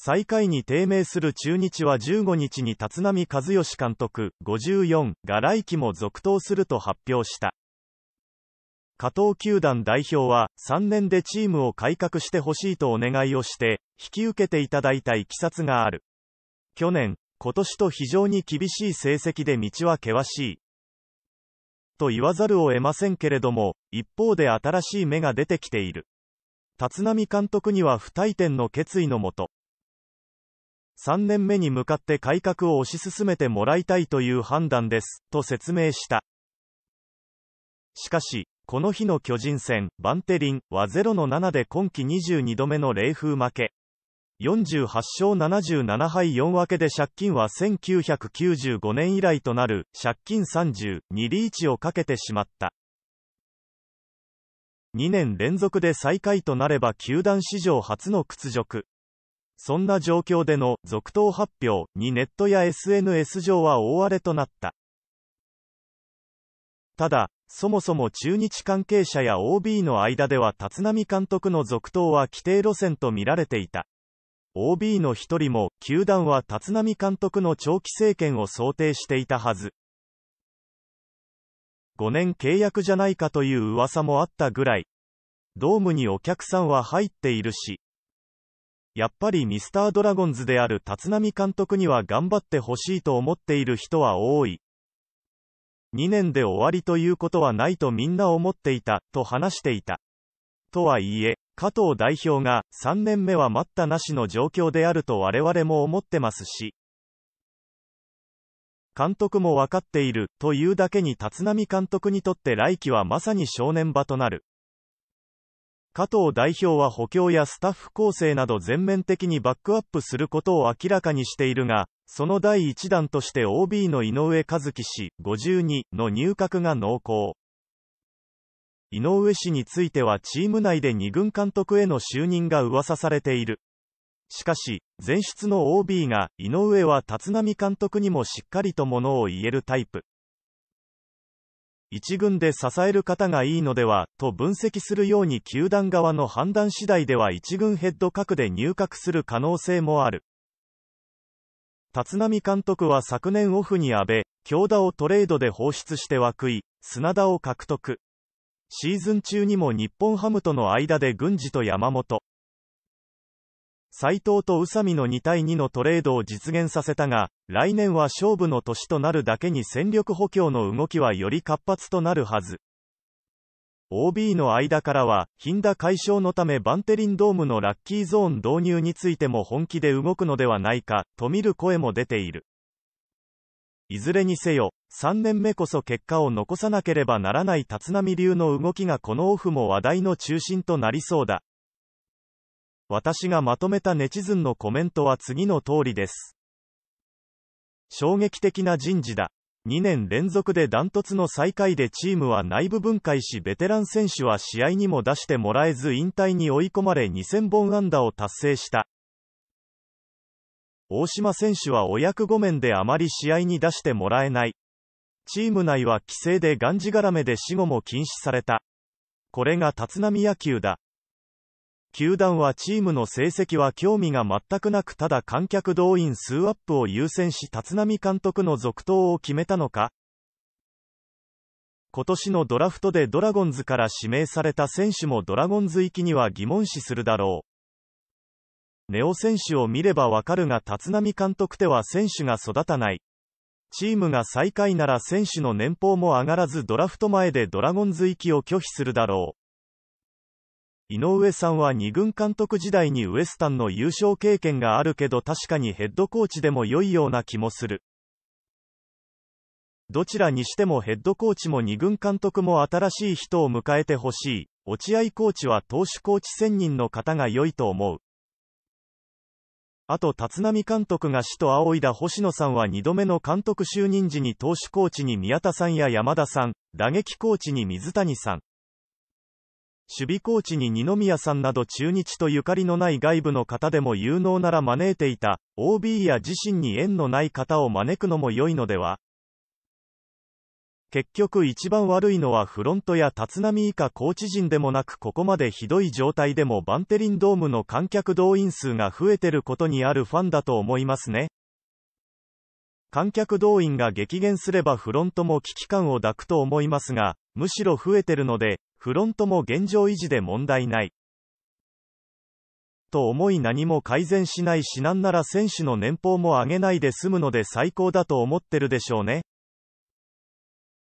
最下位に低迷する中日は15日に立浪和義監督54が来季も続投すると発表した。加藤球団代表は3年でチームを改革してほしいとお願いをして引き受けていただいたいきさつがある去年今年と非常に厳しい成績で道は険しいと言わざるを得ませんけれども一方で新しい芽が出てきている立浪監督には不退転の決意のもと3年目に向かって改革を推し進めてもらいたいという判断です、と説明した。しかし、この日の巨人戦、バンテリンは0の7で今季22度目の冷風負け。48勝77敗4分けで借金は1995年以来となる借金32リーチをかけてしまった。2年連続で最下位となれば球団史上初の屈辱。そんな状況での続投発表にネットや SNS 上は大荒れとなった。ただ、そもそも中日関係者や OB の間では立浪監督の続投は規定路線と見られていた。OB の一人も、球団は立浪監督の長期政権を想定していたはず。5年契約じゃないかという噂もあったぐらい。ドームにお客さんは入っているし。やっぱりミスタードラゴンズである立浪監督には頑張ってほしいと思っている人は多い。2年で終わりということはないとみんな思っていた、と話していた。とはいえ、加藤代表が3年目は待ったなしの状況であると我々も思ってますし、監督も分かっている、というだけに立浪監督にとって来季はまさに正念場となる。加藤代表は補強やスタッフ構成など全面的にバックアップすることを明らかにしているが、その第一弾として OB の井上和樹氏52の入閣が濃厚。井上氏についてはチーム内で2軍監督への就任が噂されている。しかし、前出の OB が、井上は立浪監督にもしっかりとものを言えるタイプ。一軍で支える方がいいのでは、と分析するように球団側の判断次第では一軍ヘッド格で入閣する可能性もある。立浪監督は昨年オフに安倍、京田をトレードで放出して涌井、砂田を獲得。シーズン中にも日本ハムとの間で郡司と山本、斎藤と宇佐美の2対2のトレードを実現させたが、来年は勝負の年となるだけに戦力補強の動きはより活発となるはず。OB の間からは、頻打解消のためバンテリンドームのラッキーゾーン導入についても本気で動くのではないか、と見る声も出ている。いずれにせよ、3年目こそ結果を残さなければならない立浪流の動きがこのオフも話題の中心となりそうだ。私がまとめたネチズンのコメントは次の通りです。衝撃的な人事だ。2年連続でダントツの最下位でチームは内部分解しベテラン選手は試合にも出してもらえず引退に追い込まれ2000本安打を達成した。大島選手はお役御免であまり試合に出してもらえない。チーム内は規制でがんじがらめで死後も禁止された。これが立浪野球だ。球団はチームの成績は興味が全くなくただ観客動員数アップを優先し立浪監督の続投を決めたのか今年のドラフトでドラゴンズから指名された選手もドラゴンズ行きには疑問視するだろう。ネオ選手を見ればわかるが立浪監督では選手が育たない。チームが最下位なら選手の年俸も上がらずドラフト前でドラゴンズ行きを拒否するだろう。井上さんは2軍監督時代にウエスタンの優勝経験があるけど確かにヘッドコーチでも良いような気もする。どちらにしてもヘッドコーチも2軍監督も新しい人を迎えてほしい。落合コーチは投手コーチ1000人の方が良いと思う。あと、立浪監督が死と仰いだ星野さんは2度目の監督就任時に投手コーチに宮田さんや山田さん、打撃コーチに水谷さん、守備コーチに二宮さんなど中日とゆかりのない外部の方でも有能なら招いていた OB や自身に縁のない方を招くのも良いのでは結局一番悪いのはフロントや立浪以下コーチ陣でもなくここまでひどい状態でもバンテリンドームの観客動員数が増えてることにあるファンだと思いますね。観客動員が激減すればフロントも危機感を抱くと思いますが、むしろ増えてるので、フロントも現状維持で問題ない。と思い何も改善しないしなんなら選手の年俸も上げないで済むので最高だと思ってるでしょうね。